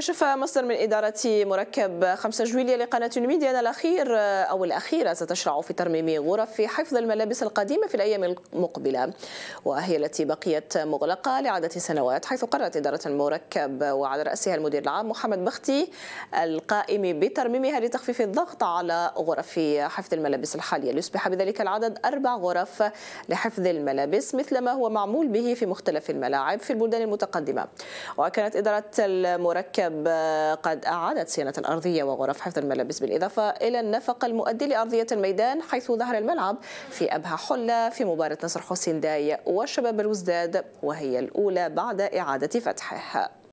كشف مصدر من إدارة مركب 5 جويليا لقناة الميديا أن الأخير أو الأخيرة ستشرع في ترميم غرف في حفظ الملابس القديمة في الأيام المقبلة وهي التي بقيت مغلقة لعدة سنوات حيث قررت إدارة المركب وعلى رأسها المدير العام محمد بختي القائم بترميمها لتخفيف الضغط على غرف حفظ الملابس الحالية ليصبح بذلك العدد أربع غرف لحفظ الملابس مثل ما هو معمول به في مختلف الملاعب في البلدان المتقدمة وكانت إدارة المركب المركب قد أعادت صيانة الأرضية وغرف حفظ الملابس بالإضافة إلى النفق المؤدي لأرضية الميدان حيث ظهر الملعب في أبها حلة في مباراة نصر حسين داي وشباب الوزداد وهي الأولى بعد إعادة فتحه